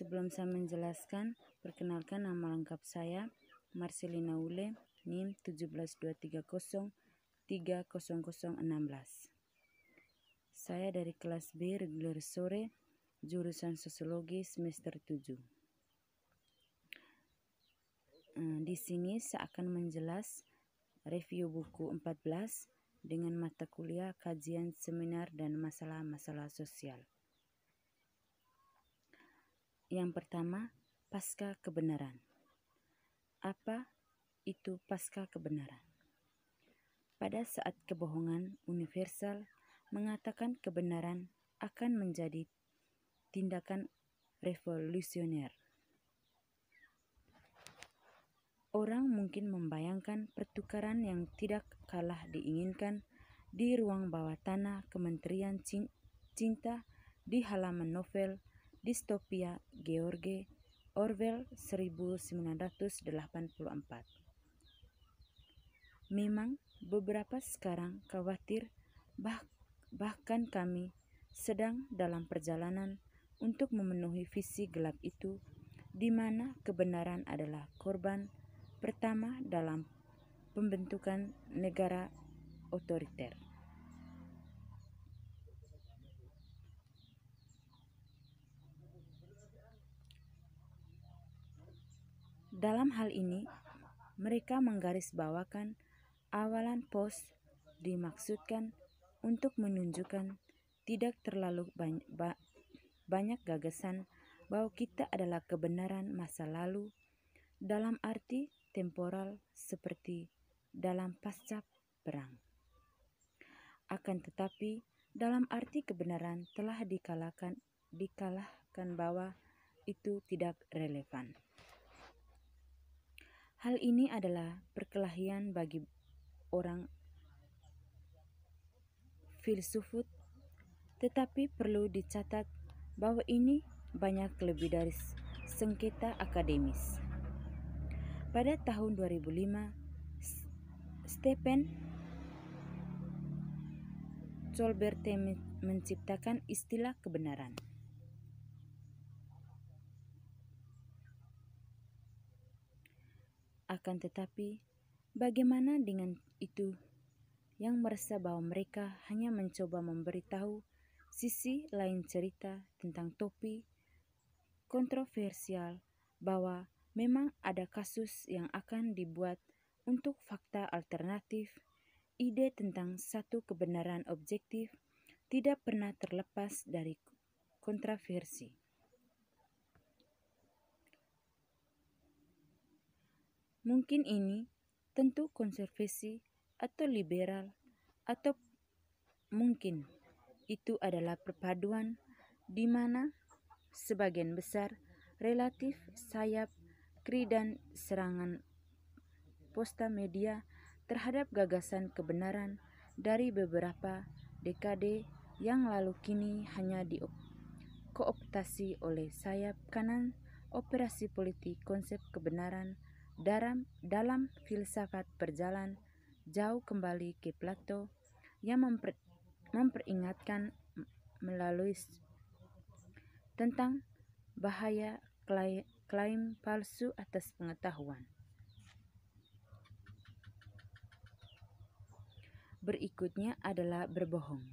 Sebelum saya menjelaskan, perkenalkan nama lengkap saya, Marcelina Ule, NIM 17230 30016. Saya dari kelas B reguler sore, jurusan sosiologi semester 7. Eh, di sini saya akan menjelas review buku 14 dengan mata kuliah kajian seminar dan masalah-masalah sosial. Yang pertama, pasca kebenaran. Apa itu pasca kebenaran? Pada saat kebohongan universal mengatakan kebenaran akan menjadi tindakan revolusioner. Orang mungkin membayangkan pertukaran yang tidak kalah diinginkan di ruang bawah tanah Kementerian Cinta di halaman novel Distopia George Orwell 1984. Memang beberapa sekarang khawatir bah bahkan kami sedang dalam perjalanan untuk memenuhi visi gelap itu di mana kebenaran adalah korban pertama dalam pembentukan negara otoriter. Dalam hal ini, mereka menggarisbawakan awalan pos dimaksudkan untuk menunjukkan tidak terlalu banyak, gagasan bahwa kita adalah kebenaran masa lalu dalam arti temporal seperti dalam pasca perang. Akan tetapi, dalam arti kebenaran telah dikalahkan dikalahkan bahwa itu tidak relevan. Hal ini adalah perkelahian bagi orang filsufut, tetapi perlu dicatat bahwa ini banyak lebih dari sengketa akademis. Pada tahun 2005, Stephen Colbert menciptakan istilah kebenaran. Akan tetapi, bagaimana dengan itu yang merasa bahwa mereka hanya mencoba memberitahu sisi lain cerita tentang topi kontroversial bahwa memang ada kasus yang akan dibuat untuk fakta alternatif, ide tentang satu kebenaran objektif tidak pernah terlepas dari kontroversi. Mungkin ini tentu konservasi atau liberal atau mungkin itu adalah perpaduan di mana sebagian besar relatif sayap kri dan serangan posta media terhadap gagasan kebenaran dari beberapa dekade yang lalu kini hanya dikooptasi oleh sayap kanan operasi politik konsep kebenaran dalam, dalam filsafat berjalan jauh kembali ke Plato yang memper, memperingatkan melalui tentang bahaya klaim, klaim palsu atas pengetahuan. Berikutnya adalah berbohong.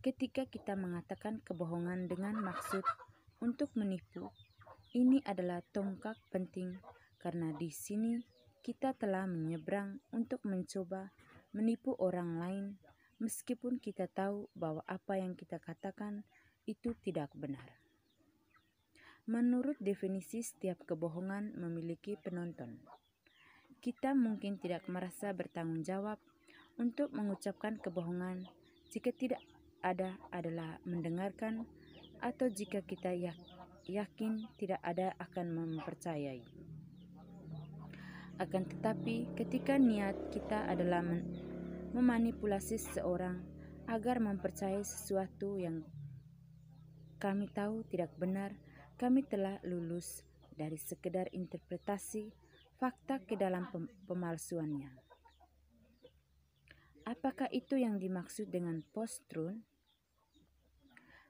Ketika kita mengatakan kebohongan dengan maksud untuk menipu, ini adalah tongkat penting karena di sini kita telah menyeberang untuk mencoba menipu orang lain, meskipun kita tahu bahwa apa yang kita katakan itu tidak benar. Menurut definisi, setiap kebohongan memiliki penonton. Kita mungkin tidak merasa bertanggung jawab untuk mengucapkan kebohongan jika tidak ada adalah mendengarkan atau jika kita ya-, yakin tidak ada akan mempercayai. Akan tetapi, ketika niat kita adalah memanipulasi seseorang agar mempercayai sesuatu yang kami tahu tidak benar, kami telah lulus dari sekedar interpretasi fakta ke dalam pem pemalsuannya. Apakah itu yang dimaksud dengan post-truth?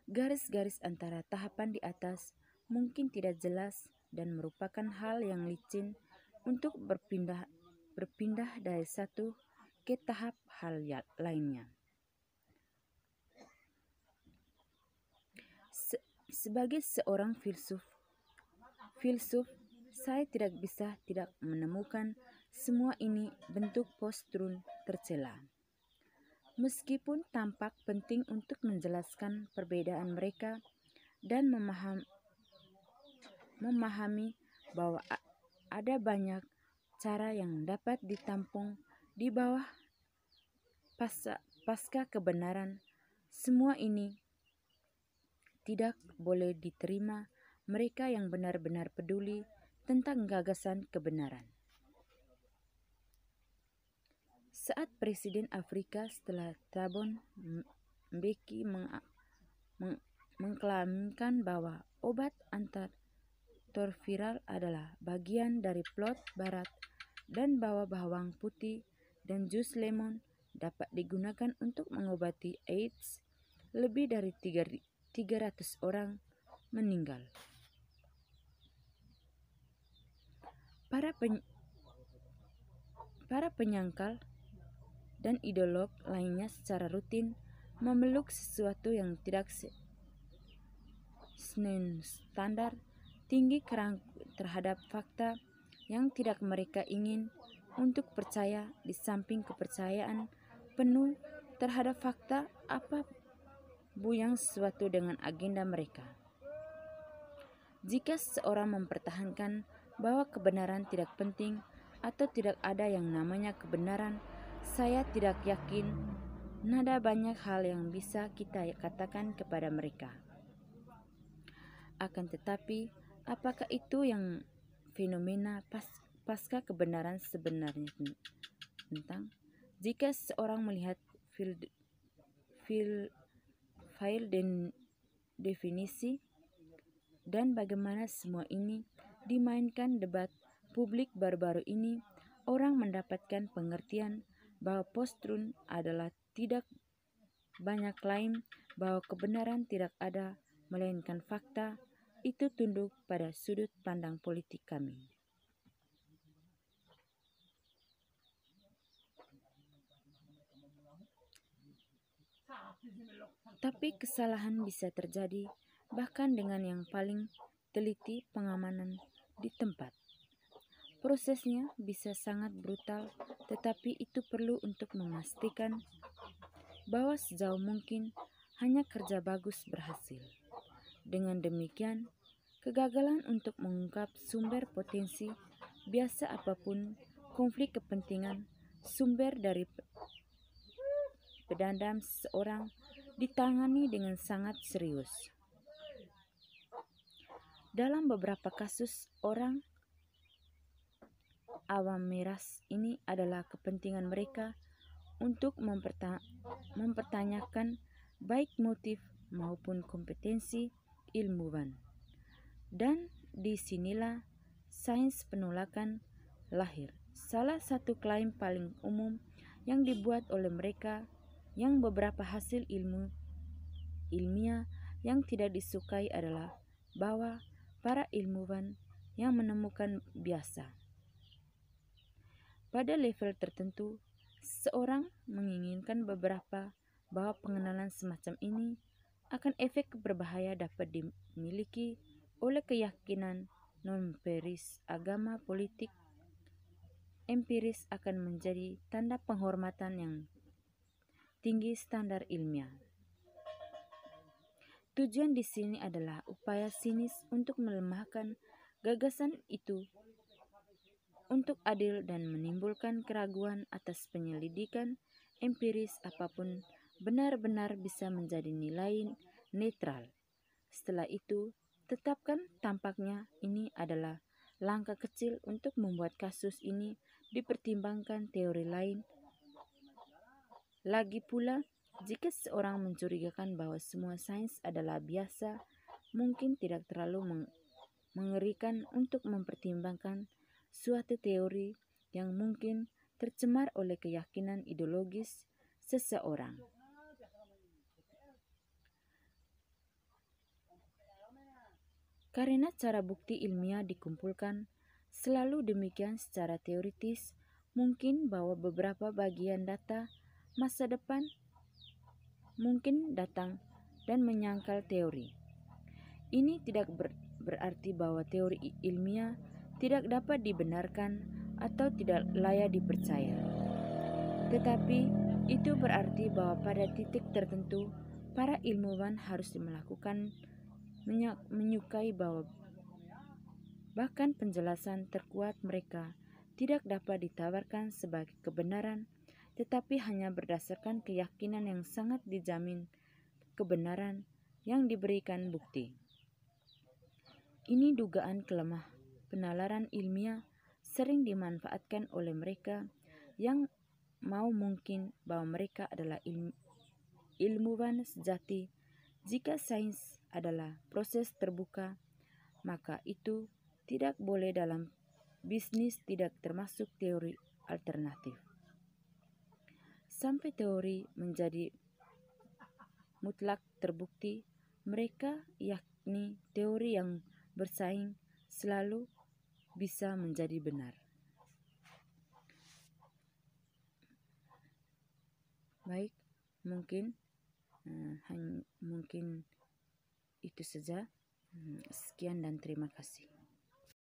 Garis-garis antara tahapan di atas mungkin tidak jelas dan merupakan hal yang licin untuk berpindah berpindah dari satu ke tahap hal ya, lainnya. Se sebagai seorang filsuf, filsuf saya tidak bisa tidak menemukan semua ini bentuk postrun tercela. Meskipun tampak penting untuk menjelaskan perbedaan mereka dan memaham, memahami bahwa ada banyak cara yang dapat ditampung di bawah pasca, pasca kebenaran. Semua ini tidak boleh diterima mereka yang benar-benar peduli tentang gagasan kebenaran. Saat Presiden Afrika setelah Tabon Mbeki meng mengklaimkan bahwa obat antar aktor viral adalah bagian dari plot barat dan bahwa bawang putih dan jus lemon dapat digunakan untuk mengobati AIDS, lebih dari 300 orang meninggal. Para, peny para penyangkal dan ideolog lainnya secara rutin memeluk sesuatu yang tidak standar tinggi kerang terhadap fakta yang tidak mereka ingin untuk percaya di samping kepercayaan penuh terhadap fakta apa yang sesuatu dengan agenda mereka. Jika seorang mempertahankan bahwa kebenaran tidak penting atau tidak ada yang namanya kebenaran, saya tidak yakin nada banyak hal yang bisa kita katakan kepada mereka. Akan tetapi, Apakah itu yang fenomena pas, pasca kebenaran sebenarnya tentang jika seorang melihat fil, fil, file dan definisi dan bagaimana semua ini dimainkan debat publik baru-baru ini orang mendapatkan pengertian bahwa postrun adalah tidak banyak klaim bahwa kebenaran tidak ada melainkan fakta itu tunduk pada sudut pandang politik kami. Tapi kesalahan bisa terjadi bahkan dengan yang paling teliti pengamanan di tempat. Prosesnya bisa sangat brutal, tetapi itu perlu untuk memastikan bahwa sejauh mungkin hanya kerja bagus berhasil. Dengan demikian, kegagalan untuk mengungkap sumber potensi biasa apapun konflik kepentingan sumber dari pedandam seorang ditangani dengan sangat serius. Dalam beberapa kasus orang awam miras ini adalah kepentingan mereka untuk mempertanyakan baik motif maupun kompetensi ilmuwan. Dan disinilah sains penolakan lahir. Salah satu klaim paling umum yang dibuat oleh mereka yang beberapa hasil ilmu ilmiah yang tidak disukai adalah bahwa para ilmuwan yang menemukan biasa. Pada level tertentu, seorang menginginkan beberapa bahwa pengenalan semacam ini akan efek berbahaya dapat dimiliki oleh keyakinan non-empiris agama politik empiris akan menjadi tanda penghormatan yang tinggi standar ilmiah. Tujuan di sini adalah upaya sinis untuk melemahkan gagasan itu untuk adil dan menimbulkan keraguan atas penyelidikan empiris apapun benar-benar bisa menjadi nilai netral. Setelah itu, tetapkan tampaknya ini adalah langkah kecil untuk membuat kasus ini dipertimbangkan teori lain. Lagi pula, jika seorang mencurigakan bahwa semua sains adalah biasa, mungkin tidak terlalu mengerikan untuk mempertimbangkan suatu teori yang mungkin tercemar oleh keyakinan ideologis seseorang. Karena cara bukti ilmiah dikumpulkan, selalu demikian secara teoritis, mungkin bahwa beberapa bagian data masa depan mungkin datang dan menyangkal teori. Ini tidak ber berarti bahwa teori ilmiah tidak dapat dibenarkan atau tidak layak dipercaya. Tetapi itu berarti bahwa pada titik tertentu para ilmuwan harus melakukan menyukai bahwa bahkan penjelasan terkuat mereka tidak dapat ditawarkan sebagai kebenaran, tetapi hanya berdasarkan keyakinan yang sangat dijamin kebenaran yang diberikan bukti. Ini dugaan kelemah penalaran ilmiah sering dimanfaatkan oleh mereka yang mau mungkin bahwa mereka adalah ilmuwan sejati jika sains adalah proses terbuka, maka itu tidak boleh dalam bisnis tidak termasuk teori alternatif. Sampai teori menjadi mutlak terbukti, mereka yakni teori yang bersaing selalu bisa menjadi benar. Baik, mungkin Eh, hanya mungkin itu saja hmm, sekian dan terima kasih